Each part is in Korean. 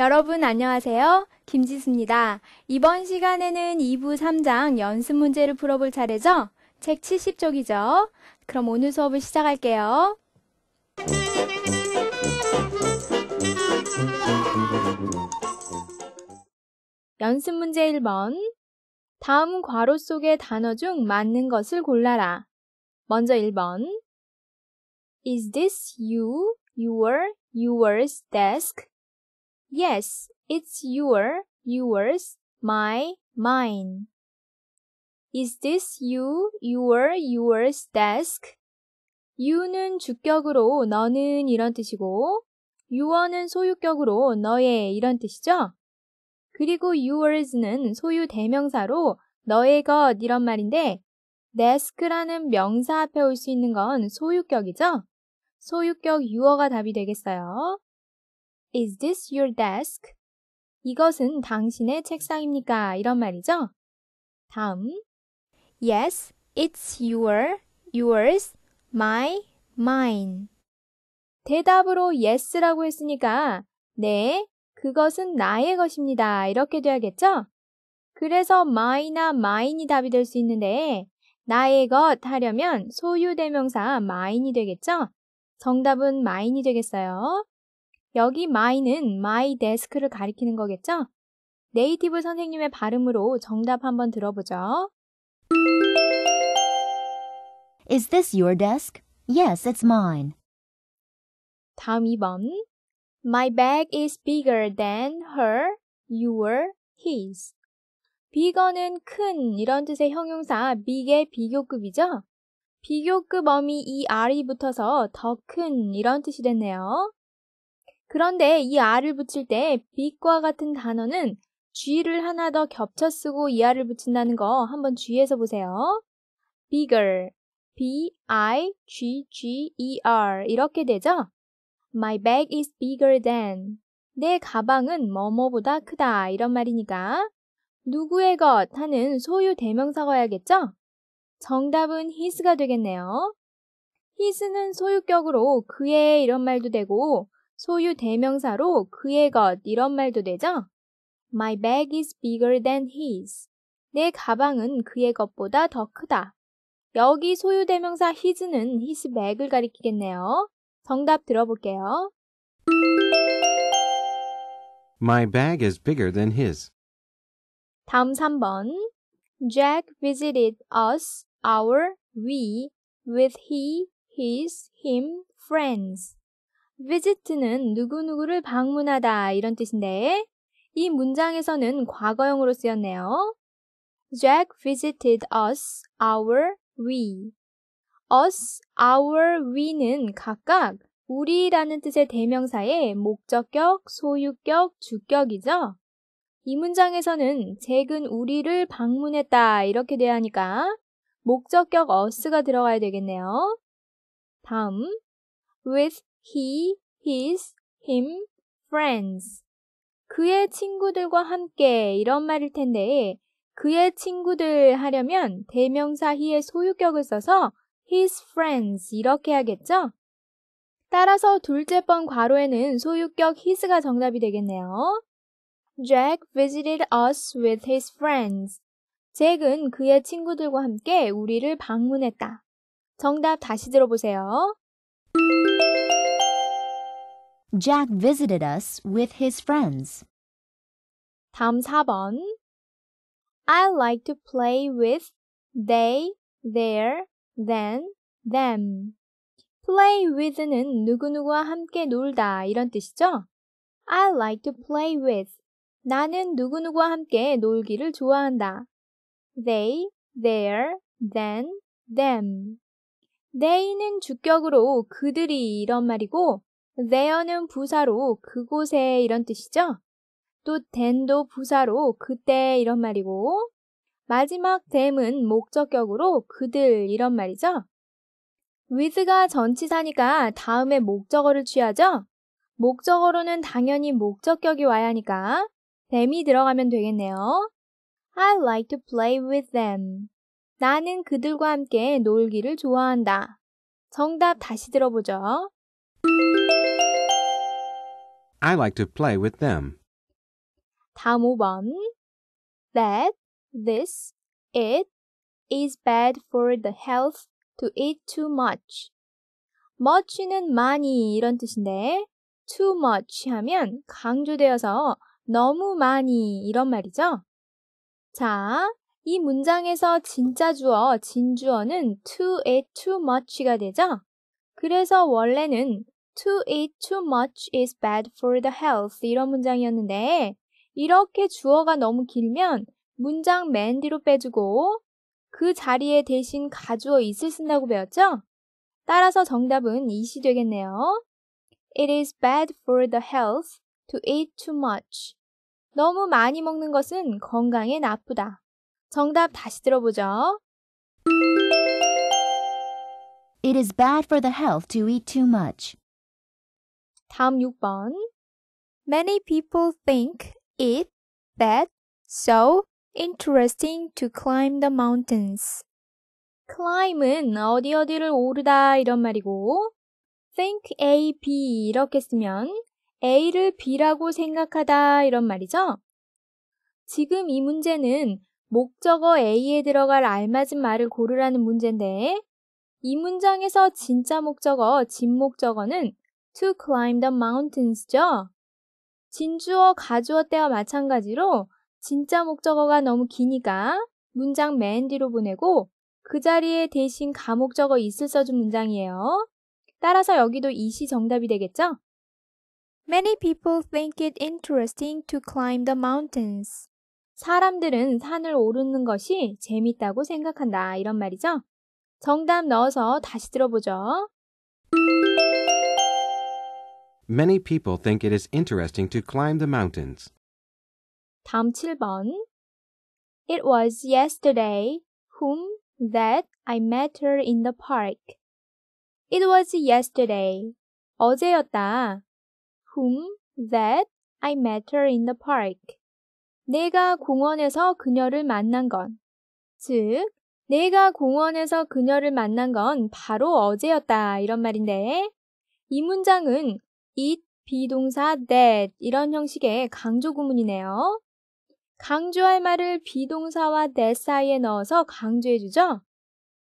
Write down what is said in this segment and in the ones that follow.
여러분 안녕하세요. 김지수입니다. 이번 시간에는 2부 3장 연습 문제를 풀어볼 차례죠? 책 70쪽이죠? 그럼 오늘 수업을 시작할게요. 연습 문제 1번. 다음 괄호 속의 단어 중 맞는 것을 골라라. 먼저 1번. Is this you, your, yours desk? Yes, it's your, yours, my, mine. Is this you, your, yours desk? you는 주격으로 너는 이런 뜻이고 you어는 소유격으로 너의 이런 뜻이죠. 그리고 yours는 소유 대명사로 너의 것 이런 말인데 desk라는 명사 앞에 올 수 있는 건 소유격이죠. 소유격 you어가 답이 되겠어요. Is this your desk? 이것은 당신의 책상입니까? 이런 말이죠. 다음. Yes, it's your, yours, my, mine. 대답으로 yes라고 했으니까 네, 그것은 나의 것입니다. 이렇게 돼야겠죠? 그래서 my나 mine이 답이 될 수 있는데 나의 것 하려면 소유 대명사 mine이 되겠죠? 정답은 mine이 되겠어요. 여기 my는 my desk를 가리키는 거겠죠? 네이티브 선생님의 발음으로 정답 한번 들어보죠. Is this your desk? Yes, it's mine. 다음 2번. My bag is bigger than her, your, his. 비거는 큰 이런 뜻의 형용사 big의 비교급이죠. 비교급 어미 er이 붙어서 더 큰 이런 뜻이 됐네요. 그런데 이 r을 붙일 때 빛과 같은 단어는 g를 하나 더 겹쳐 쓰고 이 r을 붙인다는 거 한번 주의해서 보세요. bigger, b i g g e r 이렇게 되죠? My bag is bigger than. 내 가방은 뭐뭐보다 크다 이런 말이니까 누구의 것 하는 소유 대명사가야겠죠? 정답은 his가 되겠네요. his는 소유격으로 그의 이런 말도 되고 소유 대명사로 그의 것 이런 말도 되죠? My bag is bigger than his. 내 가방은 그의 것보다 더 크다. 여기 소유 대명사 his는 his bag을 가리키겠네요. 정답 들어볼게요. My bag is bigger than his. 다음 3번. Jack visited us, our, we, with he, his, him, friends. visit는 누구누구를 방문하다 이런 뜻인데 이 문장에서는 과거형으로 쓰였네요. Jack visited us, our, we. us, our, we는 각각 우리라는 뜻의 대명사의 목적격, 소유격, 주격이죠. 이 문장에서는 잭은 우리를 방문했다 이렇게 돼야 하니까 목적격 us가 들어가야 되겠네요. 다음 with he, his, him, friends. 그의 친구들과 함께 이런 말일 텐데 그의 친구들 하려면 대명사 he의 소유격을 써서 his friends 이렇게 하겠죠? 따라서 둘째 번 괄호에는 소유격 his가 정답이 되겠네요. Jack visited us with his friends. 잭은 그의 친구들과 함께 우리를 방문했다. 정답 다시 들어보세요. Jack visited us with his friends. 다음 4번. I like to play with they, their, then, them. play with는 누구누구와 함께 놀다 이런 뜻이죠? I like to play with. 나는 누구누구와 함께 놀기를 좋아한다. they, their, then, them. they는 주격으로 그들이 이런 말이고 there는 부사로 그곳에 이런 뜻이죠. 또 then도 부사로 그때 이런 말이고 마지막 them은 목적격으로 그들 이런 말이죠. with가 전치사니까 다음에 목적어를 취하죠. 목적어로는 당연히 목적격이 와야 하니까 them이 들어가면 되겠네요. I like to play with them. 나는 그들과 함께 놀기를 좋아한다. 정답 다시 들어보죠. I like to play with them. 다음 5번. That this it is bad for the health to eat too much. much는 많이 이런 뜻인데 too much 하면 강조되어서 너무 많이 이런 말이죠. 자, 이 문장에서 진짜 주어, 진주어는 to eat too much가 되죠? 그래서 원래는 to eat too much is bad for the health 이런 문장이었는데 이렇게 주어가 너무 길면 문장 맨 뒤로 빼주고 그 자리에 대신 가주어 있을 쓴다고 배웠죠? 따라서 정답은 이시 되겠네요. It is bad for the health to eat too much. 너무 많이 먹는 것은 건강에 나쁘다. 정답 다시 들어보죠. It is bad for the health to eat too much. 다음 6번. Many people think it b a d so interesting to climb the mountains. climb은 어디 어디를 오르다 이런 말이고 think A, B 이렇게 쓰면 A를 B라고 생각하다 이런 말이죠. 지금 이 문제는 목적어 A에 들어갈 알맞은 말을 고르라는 문제인데 이 문장에서 진짜 목적어, 진목적어는 to climb the mountains죠. 진주어, 가주어 때와 마찬가지로 진짜 목적어가 너무 기니까 문장 맨 뒤로 보내고 그 자리에 대신 가목적어 있을 써준 문장이에요. 따라서 여기도 이시 정답이 되겠죠? Many people think it interesting to climb the mountains. 사람들은 산을 오르는 것이 재밌다고 생각한다. 이런 말이죠. 정답 넣어서 다시 들어보죠. Many people think it is interesting to climb the mountains. 다음 7번. It was yesterday whom that I met her in the park. It was yesterday. 어제였다. Whom that I met her in the park. 내가 공원에서 그녀를 만난 건. 즉, 내가 공원에서 그녀를 만난 건 바로 어제였다. 이런 말인데, 이 문장은 it, 비동사 that 이런 형식의 강조 구문이네요. 강조할 말을 비동사와 that 사이에 넣어서 강조해주죠.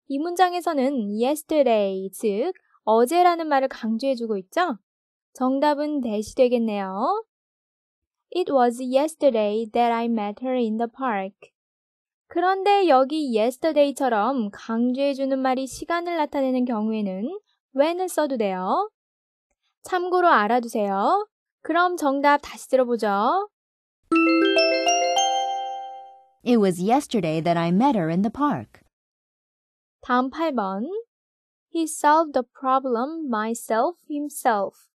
이 문장에서는 yesterday, 즉, 어제라는 말을 강조해주고 있죠. 정답은 that이 되겠네요. It was yesterday that I met her in the park. 그런데 여기 yesterday처럼 강조해주는 말이 시간을 나타내는 경우에는 when을 써도 돼요. 참고로 알아두세요. 그럼 정답 다시 들어보죠. It was yesterday that I met her in the park. 다음 8번. He solved the problem myself himself.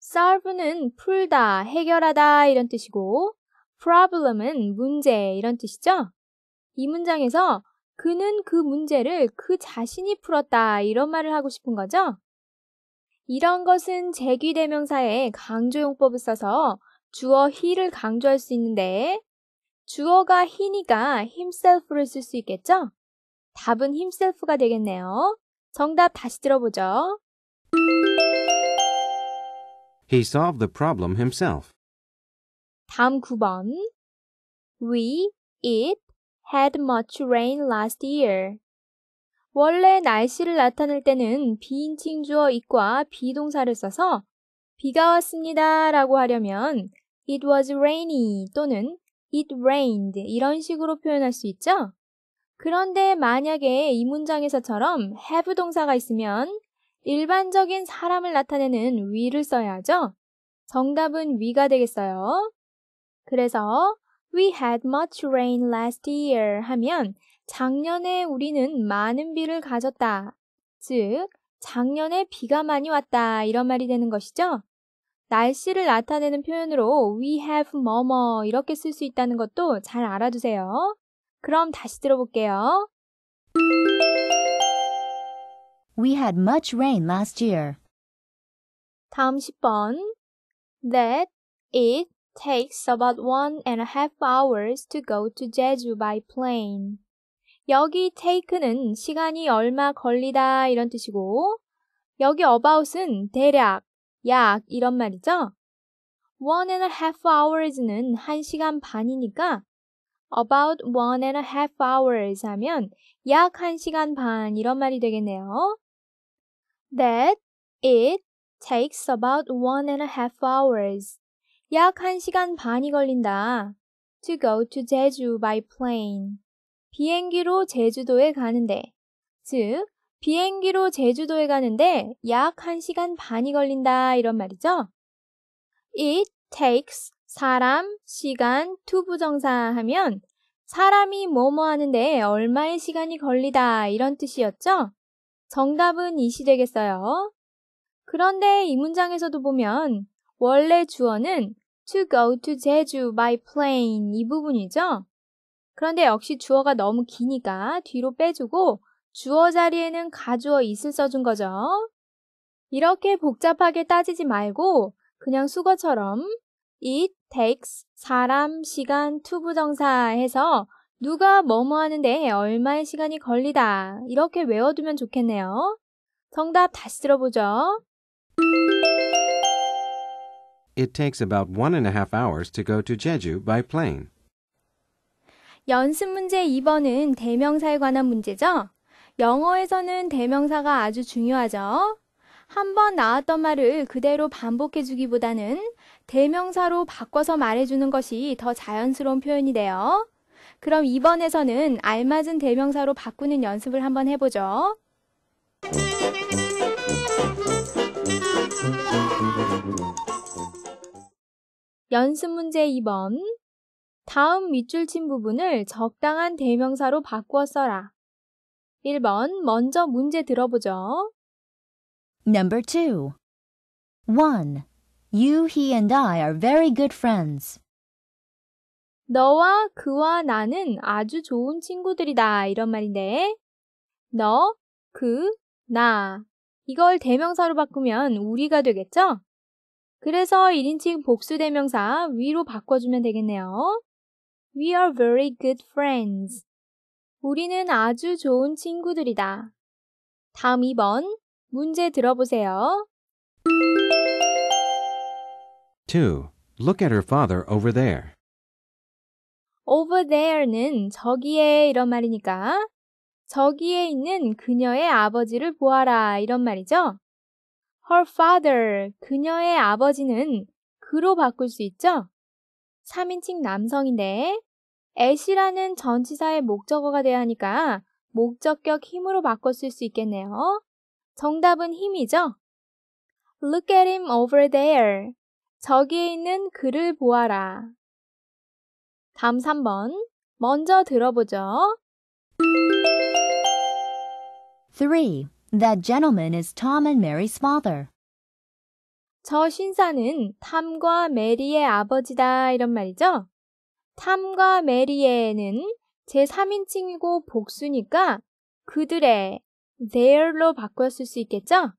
solve는 풀다, 해결하다 이런 뜻이고 problem은 문제 이런 뜻이죠. 이 문장에서 그는 그 문제를 그 자신이 풀었다 이런 말을 하고 싶은 거죠. 이런 것은 제기대명사에 강조용법을 써서 주어 he를 강조할 수 있는데 주어가 he니까 himself를 쓸 수 있겠죠? 답은 himself가 되겠네요. 정답 다시 들어보죠. He solved the problem himself. 다음 9번 We, it, had much rain last year. 원래 날씨를 나타낼 때는 비인칭 주어 it과 비동사를 써서 비가 왔습니다 라고 하려면 it was rainy 또는 it rained 이런 식으로 표현할 수 있죠? 그런데 만약에 이 문장에서처럼 have 동사가 있으면 일반적인 사람을 나타내는 위를 써야 하죠? 정답은 위가 되겠어요. 그래서 We had much rain last year 하면 작년에 우리는 많은 비를 가졌다. 즉, 작년에 비가 많이 왔다. 이런 말이 되는 것이죠. 날씨를 나타내는 표현으로 we have 뭐뭐 이렇게 쓸 수 있다는 것도 잘 알아두세요. 그럼 다시 들어볼게요. We had much rain last year. 다음 10번. That, it, takes about one and a half hours to go to Jeju by plane. 여기 take는 시간이 얼마 걸리다 이런 뜻이고, 여기 about은 대략, 약 이런 말이죠. one and a half hours는 1시간 반이니까 about one and a half hours 하면 약 1시간 반 이런 말이 되겠네요. That it takes about one and a half hours. 약 1시간 반이 걸린다. To go to 제주 by plane. 비행기로 제주도에 가는데. 즉, 비행기로 제주도에 가는데 약 1시간 반이 걸린다. 이런 말이죠. It takes 사람, 시간, 투부정사 하면 사람이 뭐뭐 하는데 얼마의 시간이 걸리다. 이런 뜻이었죠. 정답은 이 시 되겠어요. 그런데 이 문장에서도 보면 원래 주어는 to go to 제주 by plane 이 부분이죠. 그런데 역시 주어가 너무 기니까 뒤로 빼주고 주어 자리에는 가주어 있을 써준 거죠. 이렇게 복잡하게 따지지 말고 그냥 수거처럼 it takes 사람, 시간, 투부정사 해서 누가 뭐뭐 하는데 얼마의 시간이 걸리다 이렇게 외워두면 좋겠네요. 정답 다시 들어보죠. It takes about one and a half hours to go to Jeju by plane. 연습 문제 2번은 대명사에 관한 문제죠? 영어에서는 대명사가 아주 중요하죠. 한번 나왔던 말을 그대로 반복해 주기보다는 대명사로 바꿔서 말해주는 것이 더 자연스러운 표현이 돼요. 그럼 2번에서는 알맞은 대명사로 바꾸는 연습을 한번 해보죠. 연습 문제 2번. 다음 밑줄 친 부분을 적당한 대명사로 바꾸어 써라. 1번 먼저 문제 들어보죠. Number 2. 1. You, he and I are very good friends. 너와 그와 나는 아주 좋은 친구들이다. 이런 말인데, 너, 그, 나. 이걸 대명사로 바꾸면 우리가 되겠죠? 그래서 1인칭 복수 대명사 위로 바꿔주면 되겠네요. We are very good friends. 우리는 아주 좋은 친구들이다. 다음 2번 문제 들어보세요. 2. Look at her father over there. Over there는 저기에 이런 말이니까 저기에 있는 그녀의 아버지를 보아라 이런 말이죠. her father, 그녀의 아버지는 그로 바꿀 수 있죠? 3인칭 남성인데 as이라는 전치사의 목적어가 돼야 하니까 목적격 힘으로 바꿔 쓸수 있겠네요. 정답은 힘이죠? Look at him over there. 저기에 있는 그를 보아라. 다음 3번. 먼저 들어보죠. 3. That gentleman is Tom and Mary's father. 저 신사는 탐과 메리의 아버지다 이런 말이죠. 탐과 메리의는 제3인칭이고 복수니까 그들의 their로 바꿨을 수 있겠죠?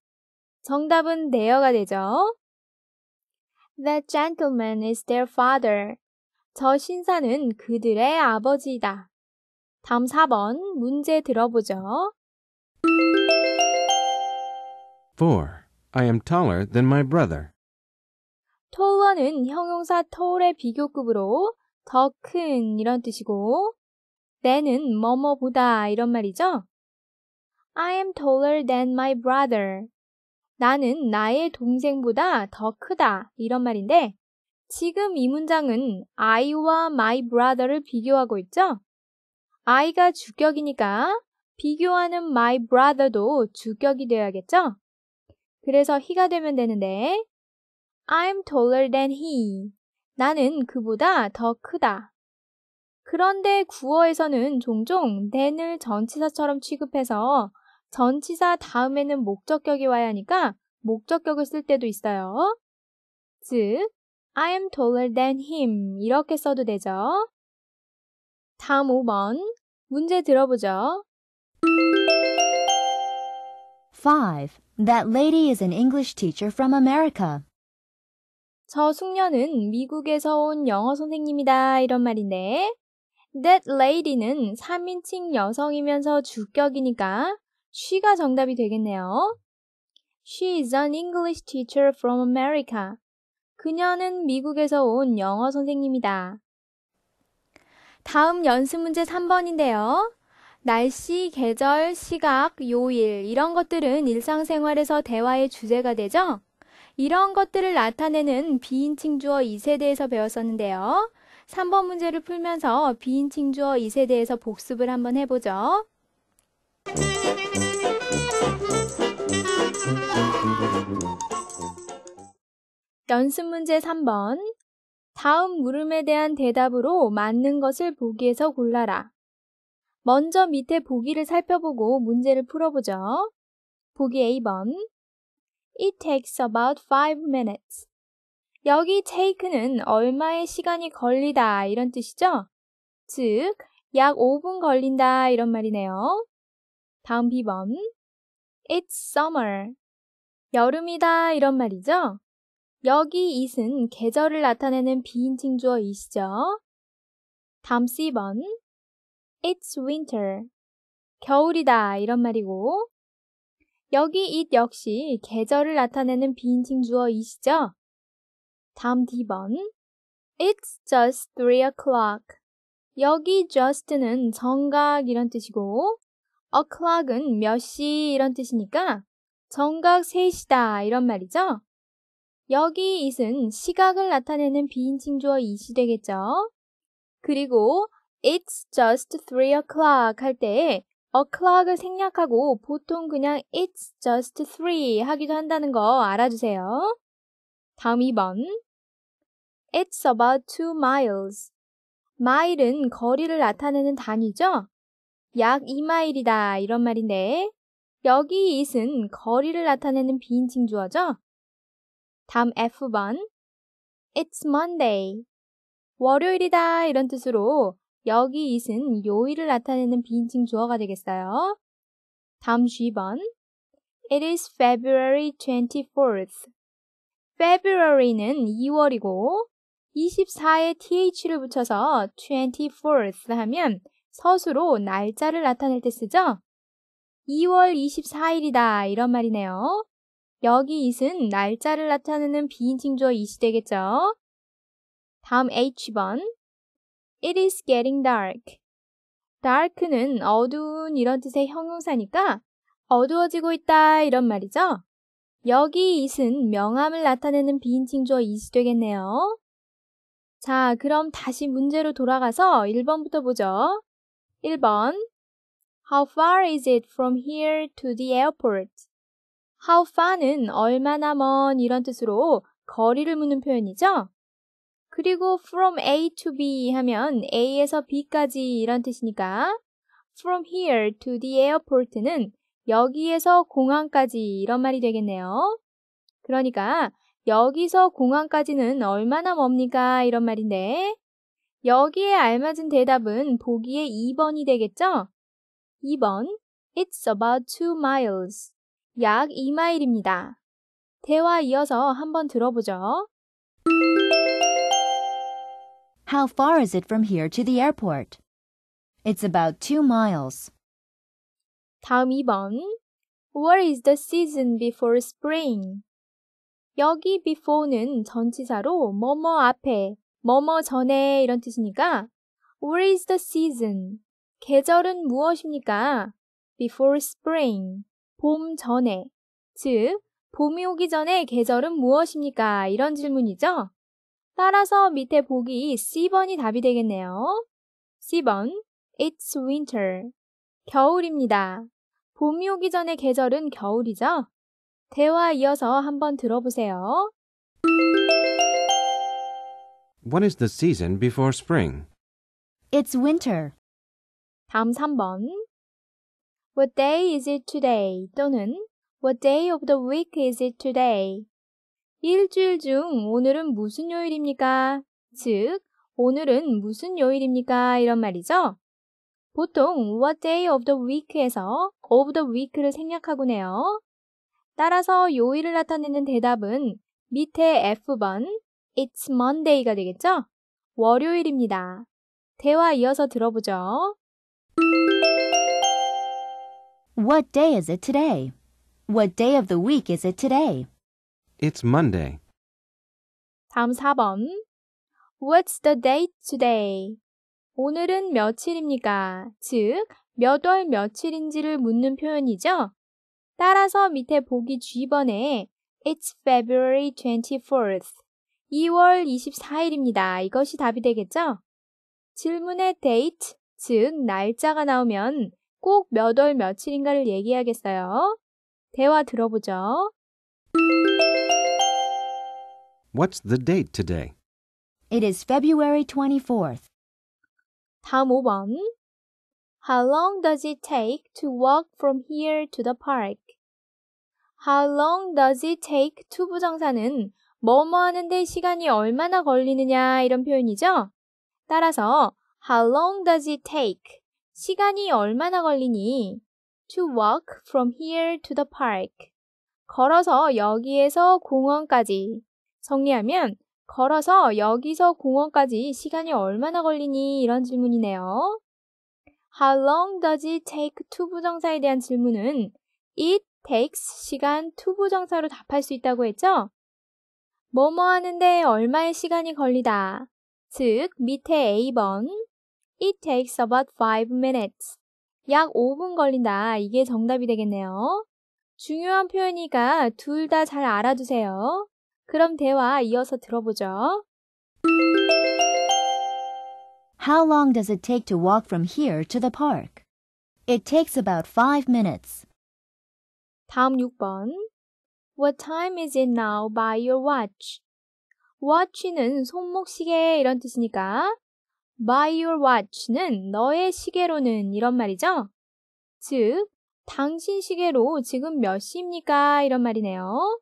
정답은 their가 되죠. That gentleman is their father. 저 신사는 그들의 아버지이다. 다음 4번 문제 들어보죠. 4. I am taller than my brother. taller는 형용사 tall의 비교급으로 더 큰 이런 뜻이고 than은 뭐뭐보다 이런 말이죠. I am taller than my brother. 나는 나의 동생보다 더 크다 이런 말인데 지금 이 문장은 I와 my brother를 비교하고 있죠. I가 주격이니까 비교하는 my brother도 주격이 되어야겠죠? 그래서 he가 되면 되는데 I'm taller than he. 나는 그보다 더 크다. 그런데 구어에서는 종종 than을 전치사처럼 취급해서 전치사 다음에는 목적격이 와야 하니까 목적격을 쓸 때도 있어요. 즉, I m taller than him 이렇게 써도 되죠. 다음 5번 문제 들어보죠. 5. That lady is an English teacher from America. 저 숙녀는 미국에서 온 영어 선생님이다. 이런 말인데, that lady는 3인칭 여성이면서 주격이니까 she가 정답이 되겠네요. She is an English teacher from America. 그녀는 미국에서 온 영어 선생님이다. 다음 연습 문제 3번인데요. 날씨, 계절, 시각, 요일, 이런 것들은 일상생활에서 대화의 주제가 되죠? 이런 것들을 나타내는 비인칭 주어 2세대에서 배웠었는데요. 3번 문제를 풀면서 비인칭 주어 2세대에서 복습을 한번 해보죠. 연습 문제 3번. 다음 물음에 대한 대답으로 맞는 것을 보기에서 골라라. 먼저 밑에 보기를 살펴보고 문제를 풀어보죠. 보기 A번. It takes about 5 minutes. 여기 take는 얼마의 시간이 걸리다 이런 뜻이죠? 즉, 약 5분 걸린다 이런 말이네요. 다음 B번. It's summer. 여름이다 이런 말이죠? 여기 it은 계절을 나타내는 비인칭 주어 이시죠? 다음 C번. It's winter. 겨울이다. 이런 말이고. 여기 it 역시 계절을 나타내는 비인칭 주어 이시죠? 다음 D번. It's just three o'clock. 여기 just는 정각 이런 뜻이고, o'clock은 몇 시 이런 뜻이니까 정각 3시다 이런 말이죠. 여기 it은 시각을 나타내는 비인칭 주어 이시 되겠죠. 그리고 it's just three o'clock 할 때에 o'clock을 생략하고 보통 그냥 it's just three 하기도 한다는 거 알아주세요. 다음 2번. It's about two miles. 마일은 거리를 나타내는 단위죠? 약 2마일이다 이런 말인데 여기 it은 거리를 나타내는 비인칭 주어죠? 다음 F번 It's Monday. 월요일이다 이런 뜻으로 여기 이은 요일을 나타내는 비인칭 주어가 되겠어요. 다음 G번 It is February 24th. February는 2월이고 24에 th를 붙여서 24th 하면 서수로 날짜를 나타낼 때 쓰죠. 2월 24일이다 이런 말이네요. 여기 it은 날짜를 나타내는 비인칭 주어 i t 되겠죠. 다음 H번 It is getting dark. dark는 어두운 이런 뜻의 형용사니까 어두워지고 있다 이런 말이죠. 여기 is은 명암을 나타내는 비인칭조어 is 되겠네요. 자, 그럼 다시 문제로 돌아가서 1번부터 보죠. 1번 How far is it from here to the airport? How far는 얼마나 먼 이런 뜻으로 거리를 묻는 표현이죠. 그리고 from A to B 하면 A에서 B까지 이런 뜻이니까 from here to the airport는 여기에서 공항까지 이런 말이 되겠네요. 그러니까 여기서 공항까지는 얼마나 멉니까? 이런 말인데 여기에 알맞은 대답은 보기에 2번이 되겠죠? 2번 It's about two miles. 약 2마일입니다. 대화 이어서 한번 들어보죠. How far is it from here to the airport? It's about two miles. 다음 2번. What is the season before spring? 여기 before는 전치사로 뭐뭐 앞에, 뭐뭐 전에 이런 뜻이니까 What is the season? 계절은 무엇입니까? Before spring. 봄 전에. 즉, 봄이 오기 전에 계절은 무엇입니까? 이런 질문이죠. 따라서 밑에 보기 C번이 답이 되겠네요. C번, It's winter. 겨울입니다. 봄이 오기 전의 계절은 겨울이죠? 대화 이어서 한번 들어보세요. What is the season before spring? It's winter. 다음 3번. What day is it today? 또는 What day of the week is it today? 일주일 중 오늘은 무슨 요일입니까? 즉, 오늘은 무슨 요일입니까? 이런 말이죠. 보통 what day of the week에서 of the week를 생략하곤 해요. 따라서 요일을 나타내는 대답은 밑에 F번 It's Monday가 되겠죠? 월요일입니다. 대화 이어서 들어보죠. What day is it today? What day of the week is it today? It's Monday. 다음 4번. What's the date today? 오늘은 며칠입니까? 즉, 몇 월 며칠인지를 묻는 표현이죠. 따라서 밑에 보기 G번에 It's February 24th. 2월 24일입니다. 이것이 답이 되겠죠? 질문에 date, 즉 날짜가 나오면 꼭 몇 월 며칠인가를 얘기하겠어요. 대화 들어보죠. What's the date today? It is February 24th. 다음 5번. How long does it take to walk from here to the park? How long does it take to 부정사는 뭐뭐 하는데 시간이 얼마나 걸리느냐 이런 표현이죠. 따라서 How long does it take? 시간이 얼마나 걸리니? To walk from here to the park. 걸어서 여기에서 공원까지. 정리하면 걸어서 여기서 공원까지 시간이 얼마나 걸리니? 이런 질문이네요. How long does it take to 부정사에 대한 질문은 it takes 시간 to 부정사로 답할 수 있다고 했죠? 뭐뭐 하는데 얼마의 시간이 걸리다. 즉, 밑에 A번 It takes about 5 minutes. 약 5분 걸린다. 이게 정답이 되겠네요. 중요한 표현이니까 둘 다 잘 알아두세요. 그럼 대화 이어서 들어보죠. How long does it take to walk from here to the park? It takes about 5 minutes. 다음 6번. What time is it now by your watch? watch는 손목시계 이런 뜻이니까 by your watch는 너의 시계로는 이런 말이죠. 즉, 당신 시계로 지금 몇 시입니까? 이런 말이네요.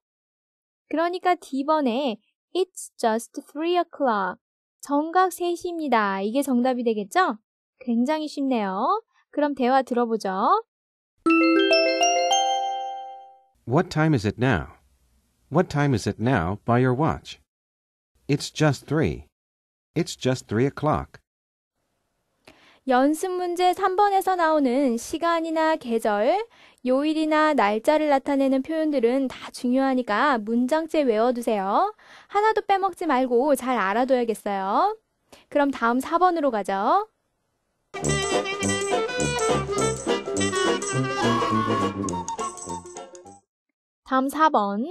그러니까 D번에 It's just 3 o'clock. 정각 3시입니다. 이게 정답이 되겠죠? 굉장히 쉽네요. 그럼 대화 들어보죠. What time is it now? What time is it now by your watch? It's just 3. It's just 3 o'clock. 연습 문제 3번에서 나오는 시간이나 계절, 요일이나 날짜를 나타내는 표현들은 다 중요하니까 문장째 외워두세요. 하나도 빼먹지 말고 잘 알아둬야겠어요. 그럼 다음 4번으로 가죠. 다음 4번.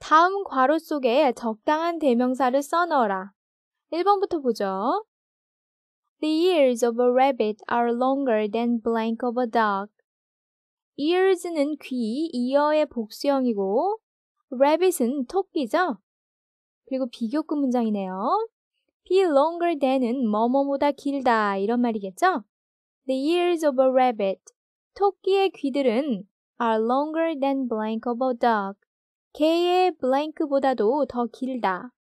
다음 괄호 속에 적당한 대명사를 써넣어라. 1번부터 보죠. The ears of a rabbit are longer than blank of a dog. ears는 귀, 이어의 복수형이고 rabbit은 토끼죠. 그리고 비교급 문장이네요. be longer than은 뭐뭐보다 길다 이런 말이겠죠? The ears of a rabbit. 토끼의 귀들은 are longer than blank of a dog. 개의 blank보다도 더 길다.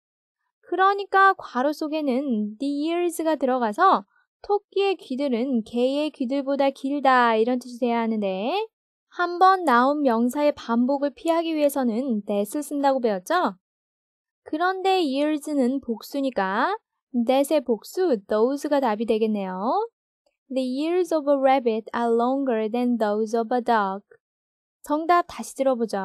그러니까 괄호 속에는 the ears가 들어가서 토끼의 귀들은 개의 귀들보다 길다 이런 뜻이 돼야 하는데 한 번 나온 명사의 반복을 피하기 위해서는 that을 쓴다고 배웠죠? 그런데 ears는 복수니까 that의 복수 those가 답이 되겠네요. The ears of a rabbit are longer than those of a dog. 정답 다시 들어보죠.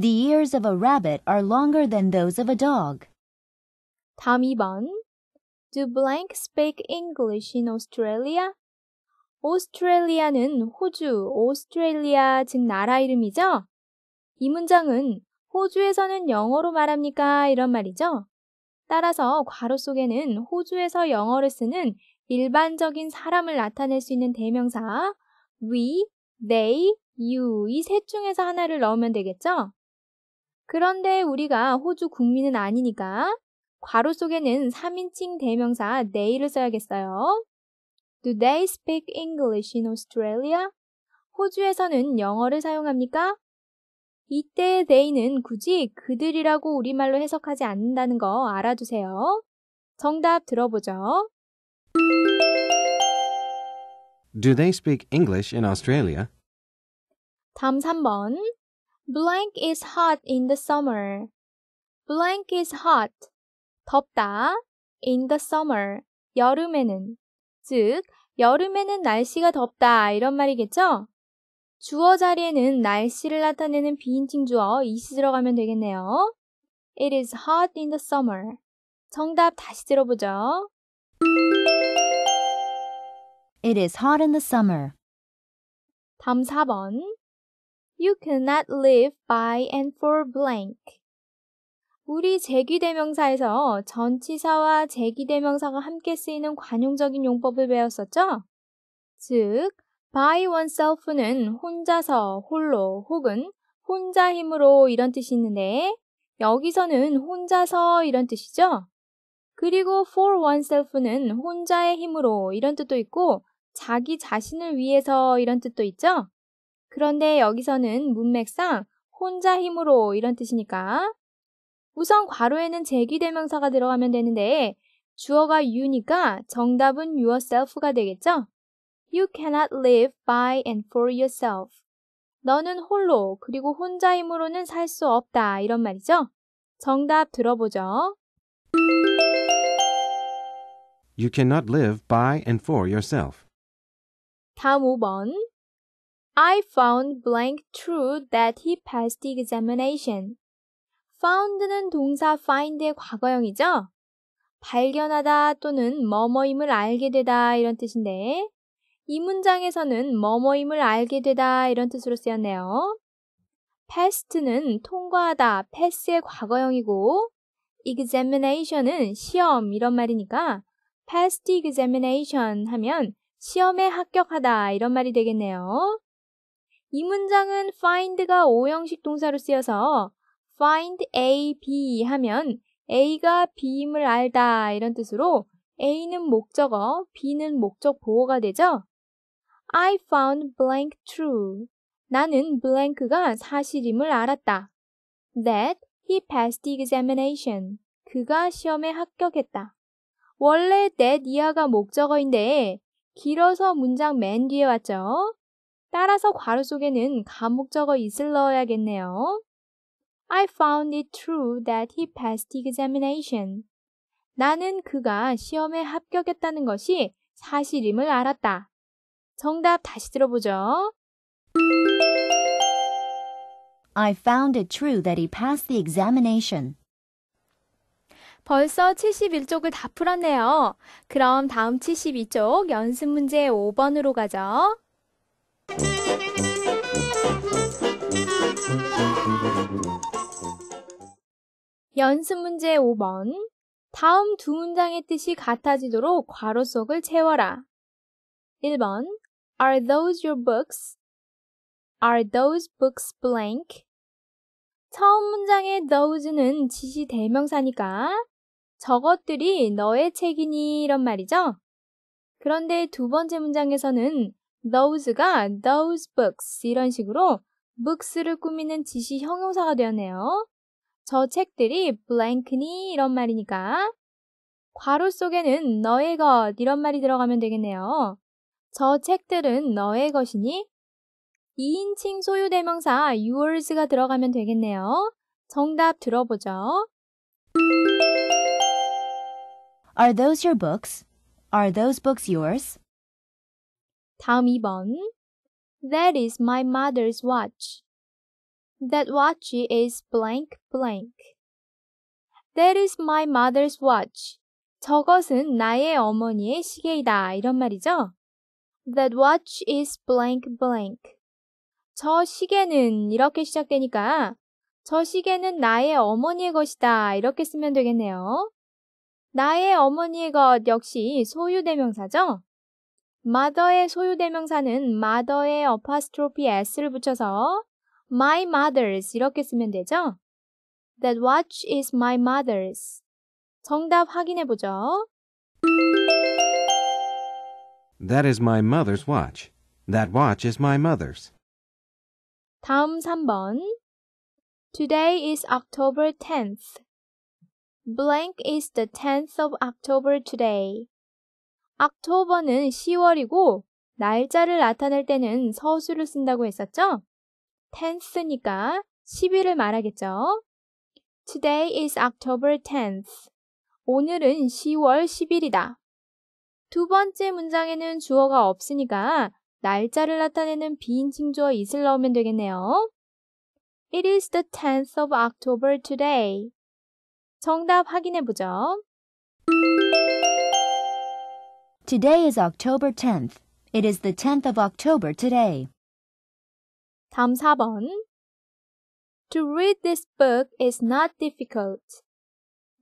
The ears of a rabbit are longer than those of a dog. 다음 2번. Do blank speak English in Australia? 오스트레일리아는 호주, 오스트레일리아 즉 나라 이름이죠? 이 문장은 호주에서는 영어로 말합니까? 이런 말이죠. 따라서 괄호 속에는 호주에서 영어를 쓰는 일반적인 사람을 나타낼 수 있는 대명사 we, they, you 이 셋 중에서 하나를 넣으면 되겠죠? 그런데 우리가 호주 국민은 아니니까 괄호 속에는 3인칭 대명사 they를 써야겠어요. Do they speak English in Australia? 호주에서는 영어를 사용합니까? 이때의 they는 굳이 그들이라고 우리말로 해석하지 않는다는 거 알아두세요. 정답 들어보죠. Do they speak English in Australia? 다음 3번. Blank is hot in the summer. Blank is hot. 덥다. In the summer. 여름에는. 즉, 여름에는 날씨가 덥다. 이런 말이겠죠? 주어 자리에는 날씨를 나타내는 비인칭 주어 is 들어가면 되겠네요. It is hot in the summer. 정답 다시 들어보죠. It is hot in the summer. 다음 4번. You cannot live by and for blank. 우리 제기대명사에서 전치사와 제기대명사가 함께 쓰이는 관용적인 용법을 배웠었죠? 즉, by oneself는 혼자서, 홀로 혹은 혼자 힘으로 이런 뜻이 있는데 여기서는 혼자서 이런 뜻이죠? 그리고 for oneself는 혼자의 힘으로 이런 뜻도 있고 자기 자신을 위해서 이런 뜻도 있죠? 그런데 여기서는 문맥상 혼자 힘으로 이런 뜻이니까 우선 괄호에는 제기대명사가 들어가면 되는데 주어가 you니까 정답은 yourself가 되겠죠? You cannot live by and for yourself. 너는 홀로 그리고 혼자 힘으로는 살 수 없다 이런 말이죠. 정답 들어보죠. You cannot live by and for yourself. 다음 5번 I found blank true that he passed the examination. found는 동사 find의 과거형이죠? 발견하다 또는 뭐뭐임을 알게 되다 이런 뜻인데 이 문장에서는 뭐뭐임을 알게 되다 이런 뜻으로 쓰였네요. past는 통과하다, pass의 과거형이고 examination은 시험 이런 말이니까 past examination 하면 시험에 합격하다 이런 말이 되겠네요. 이 문장은 find가 5형식 동사로 쓰여서 find A, B 하면 A가 B임을 알다 이런 뜻으로 A는 목적어, B는 목적 보호가 되죠. I found blank true. 나는 blank가 사실임을 알았다. That he passed the examination. 그가 시험에 합격했다. 원래 that 이하가 목적어인데 길어서 문장 맨 뒤에 왔죠. 따라서 괄호 속에는 감목적어 있을 넣어야겠네요. I found it true that he passed examination. 나는 그가 시험에 합격했다는 것이 사실임을 알았다. 정답 다시 들어보죠. I found it true that he passed the examination. 벌써 71쪽을 다 풀었네요. 그럼 다음 72쪽 연습 문제 5번으로 가죠. 연습 문제 5번. 다음 두 문장의 뜻이 같아지도록 괄호 속을 채워라. 1번. Are those your books? Are those books blank? 처음 문장의 those는 지시 대명사니까 저것들이 너의 책이니 이런 말이죠. 그런데 두 번째 문장에서는 those가 those books 이런 식으로 books를 꾸미는 지시 형용사가 되었네요. 저 책들이 blank니 이런 말이니까 괄호 속에는 너의 것 이런 말이 들어가면 되겠네요. 저 책들은 너의 것이니 2인칭 소유 대명사 yours가 들어가면 되겠네요. 정답 들어보죠. Are those your books? Are those books yours? 다음 2번. That is my mother's watch. That watch is blank blank. That is my mother's watch. 저것은 나의 어머니의 시계이다. 이런 말이죠. That watch is blank blank. 저 시계는 이렇게 시작되니까 저 시계는 나의 어머니의 것이다. 이렇게 쓰면 되겠네요. 나의 어머니의 것 역시 소유대명사죠? mother의 소유 대명사는 mother의 apostrophe s를 붙여서 my mother's 이렇게 쓰면 되죠. That watch is my mother's. 정답 확인해 보죠. That is my mother's watch. That watch is my mother's. 다음 3번. Today is October 10th. Blank is the 10th of October today. October는 10월이고 날짜를 나타낼 때는 서술을 쓴다고 했었죠? tenth니까 10일을 말하겠죠? Today is October 10th. 오늘은 10월 10일이다. 두 번째 문장에는 주어가 없으니까 날짜를 나타내는 비인 칭주어 is를 넣으면 되겠네요. It is the 10th of October today. 정답 확인해 보죠. Today is October 10th. It is the 10th of October today. 다음 4번. To read this book is not difficult.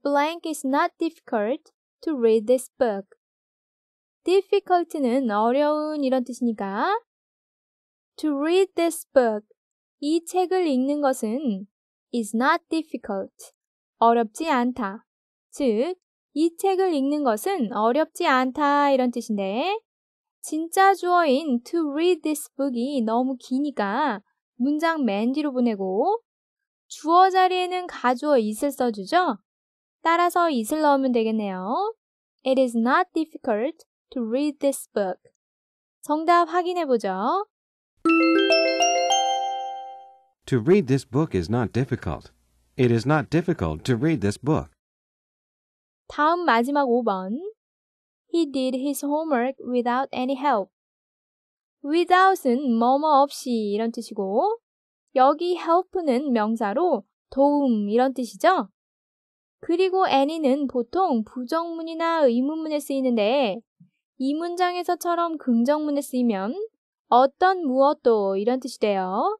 Blank is not difficult to read this book. difficult는 어려운 이런 뜻이니까 to read this book 이 책을 읽는 것은 is not difficult 어렵지 않다. 즉이 책을 읽는 것은 어렵지 않다 이런 뜻인데 진짜 주어인 to read this book이 너무 기니까 문장 맨 뒤로 보내고 주어 자리에는 가주어 is을 써주죠. 따라서 is을 넣으면 되겠네요. It is not difficult to read this book. 정답 확인해 보죠. To read this book is not difficult. It is not difficult to read this book. 다음 마지막 5번. He did his homework without any help. without은 뭐뭐 없이 이런 뜻이고, 여기 help는 명사로 도움 이런 뜻이죠. 그리고 any는 보통 부정문이나 의문문에 쓰이는데, 이 문장에서처럼 긍정문에 쓰이면 어떤 무엇도 이런 뜻이 돼요.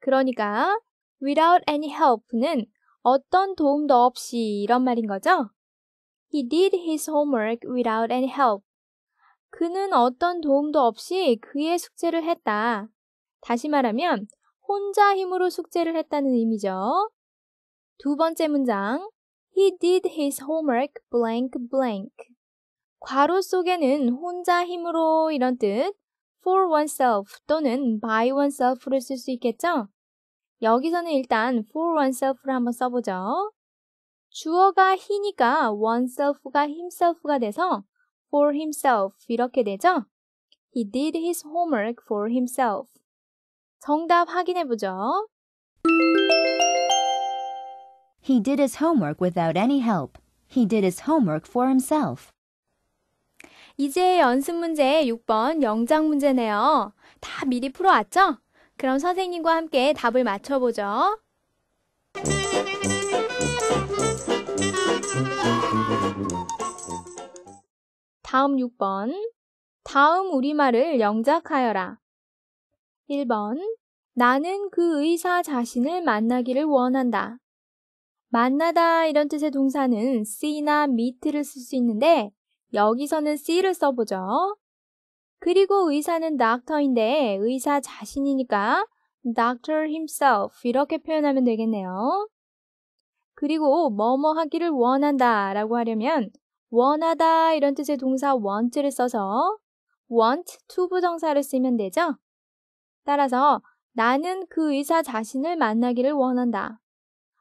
그러니까 without any help는 어떤 도움도 없이 이런 말인 거죠. He did his homework without any help. 그는 어떤 도움도 없이 그의 숙제를 했다. 다시 말하면 혼자 힘으로 숙제를 했다는 의미죠. 두 번째 문장. He did his homework blank blank. 괄호 속에는 혼자 힘으로 이런 뜻 for oneself 또는 by oneself를 쓸 수 있겠죠? 여기서는 일단 for oneself를 한번 써보죠. 주어가 he니까 oneself가 himself가 돼서 for himself 이렇게 되죠? He did his homework for himself. 정답 확인해 보죠. He did his homework without any help. He did his homework for himself. 이제 연습 문제 6번 영장 문제네요. 다 미리 풀어왔죠? 그럼 선생님과 함께 답을 맞춰보죠. 다음 6번. 다음 우리말을 영작하여라. 1번. 나는 그 의사 자신을 만나기를 원한다. 만나다 이런 뜻의 동사는 see나 meet를 쓸 수 있는데 여기서는 see를 써보죠. 그리고 의사는 doctor인데 의사 자신이니까 doctor himself 이렇게 표현하면 되겠네요. 그리고 뭐뭐 하기를 원한다 라고 하려면 원하다 이런 뜻의 동사 want를 써서 want to 부정사를 쓰면 되죠. 따라서 나는 그 의사 자신을 만나기를 원한다.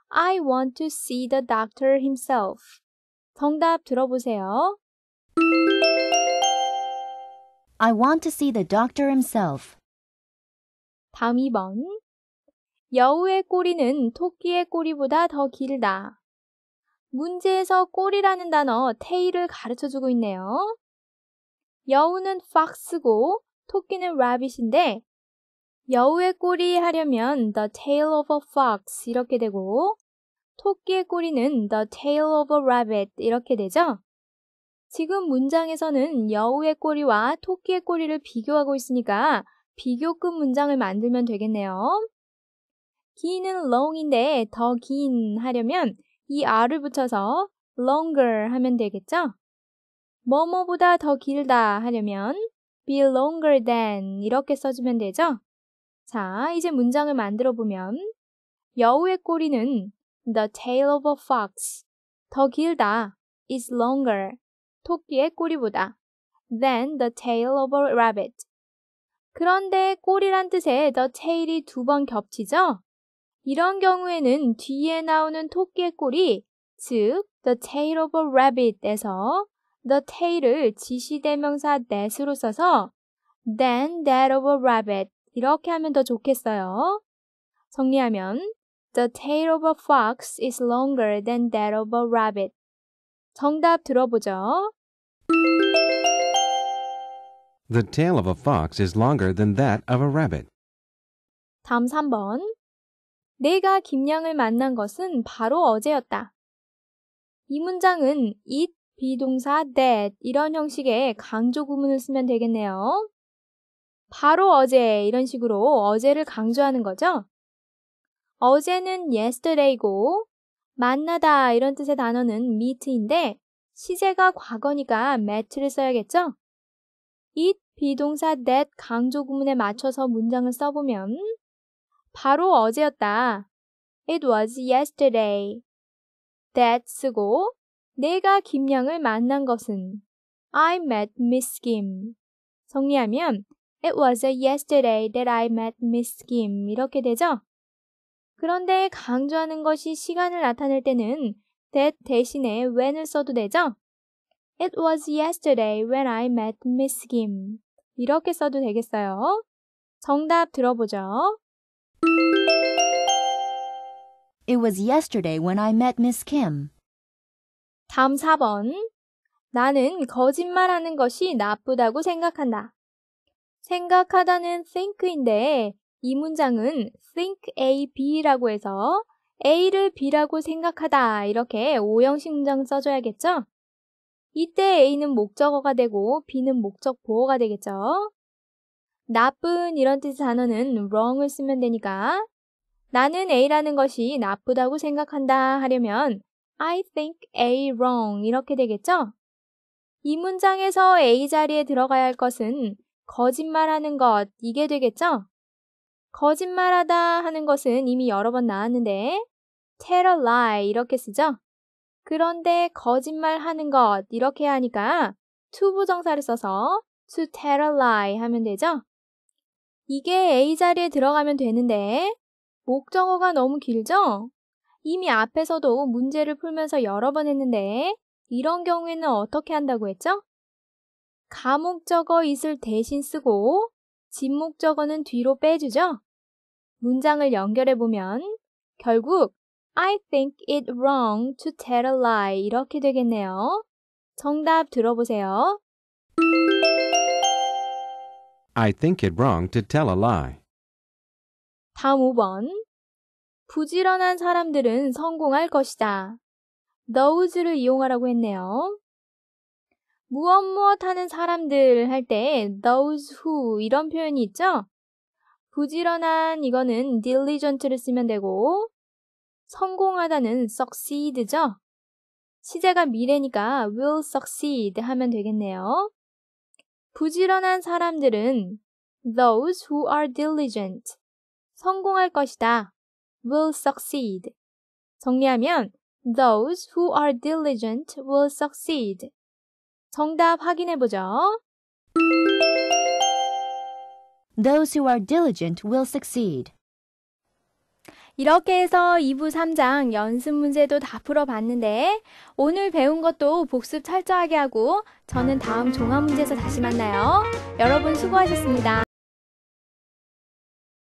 I want to see the doctor himself. 정답 들어보세요. I want to see the doctor himself. 다음 2번. 여우의 꼬리는 토끼의 꼬리보다 더 길다. 문제에서 꼬리라는 단어 테일을 가르쳐 주고 있네요. 여우는 fox고 토끼는 rabbit인데 여우의 꼬리 하려면 the tail of a fox 이렇게 되고 토끼의 꼬리는 the tail of a rabbit 이렇게 되죠. 지금 문장에서는 여우의 꼬리와 토끼의 꼬리를 비교하고 있으니까 비교급 문장을 만들면 되겠네요. 긴은 long인데 더 긴 하려면 이 r을 붙여서 longer 하면 되겠죠? 뭐뭐보다 더 길다 하려면 be longer than 이렇게 써주면 되죠? 자, 이제 문장을 만들어 보면 여우의 꼬리는 the tail of a fox 더 길다 is longer 토끼의 꼬리보다 than the tail of a rabbit 그런데 꼬리란 뜻에 the tail이 두 번 겹치죠? 이런 경우에는 뒤에 나오는 토끼의 꼬리, 즉 the tail of a rabbit에서 the tail을 지시대명사 that으로 써서 than that of a rabbit 이렇게 하면 더 좋겠어요. 정리하면 The tail of a fox is longer than that of a rabbit. 정답 들어보죠. The tail of a fox is longer than that of a rabbit. 다음 3번. 내가 김양을 만난 것은 바로 어제였다. 이 문장은 it, 비동사 that 이런 형식의 강조 구문을 쓰면 되겠네요. 바로 어제 이런 식으로 어제를 강조하는 거죠. 어제는 yesterday고 만나다 이런 뜻의 단어는 meet인데 시제가 과거니까 met를 써야겠죠? it 비동사 that 강조 구문에 맞춰서 문장을 써보면 바로 어제였다. It was yesterday. that 쓰고 내가 김양을 만난 것은 I met Miss Kim. 정리하면 It was yesterday that I met Miss Kim 이렇게 되죠? 그런데 강조하는 것이 시간을 나타낼 때는 that 대신에 when을 써도 되죠? It was yesterday when I met Miss Kim. 이렇게 써도 되겠어요. 정답 들어보죠. It was yesterday when I met Miss Kim. 다음 4번. 나는 거짓말하는 것이 나쁘다고 생각한다. 생각하다는 think인데 이 문장은 think A, B라고 해서 A를 B라고 생각하다 이렇게 오형식 문장 써줘야겠죠? 이때 A는 목적어가 되고 B는 목적 보호가 되겠죠? 나쁜 이런 뜻의 단어는 wrong을 쓰면 되니까 나는 A라는 것이 나쁘다고 생각한다 하려면 I think A wrong 이렇게 되겠죠? 이 문장에서 A 자리에 들어가야 할 것은 거짓말하는 것 이게 되겠죠? 거짓말하다 하는 것은 이미 여러 번 나왔는데 tell a lie 이렇게 쓰죠? 그런데 거짓말하는 것 이렇게 하니까 to 부정사를 써서 to tell a lie 하면 되죠? 이게 A 자리에 들어가면 되는데 목적어가 너무 길죠? 이미 앞에서도 문제를 풀면서 여러 번 했는데 이런 경우에는 어떻게 한다고 했죠? 가목적어 있을 대신 쓰고 집목적어는 뒤로 빼주죠? 문장을 연결해 보면 결국 I think it wrong to tell a lie 이렇게 되겠네요. 정답 들어보세요. I think it wrong to tell a lie. 다음 5번. 부지런한 사람들은 성공할 것이다. t h o s 를 이용하라고 했네요. 무엇 무엇 하는 사람들 할 때 those who 이런 표현이 있죠? 부지런한 이거는 diligent를 쓰면 되고 성공하다는 succeed죠? 시제가 미래니까 will succeed 하면 되겠네요. 부지런한 사람들은 those who are diligent 성공할 것이다. will succeed. 정리하면 those who are diligent will succeed. 정답 확인해 보죠. Those who are diligent will succeed. 이렇게 해서 2부 3장 연습 문제도 다 풀어봤는데 오늘 배운 것도 복습 철저하게 하고 저는 다음 종합 문제에서 다시 만나요. 여러분 수고하셨습니다.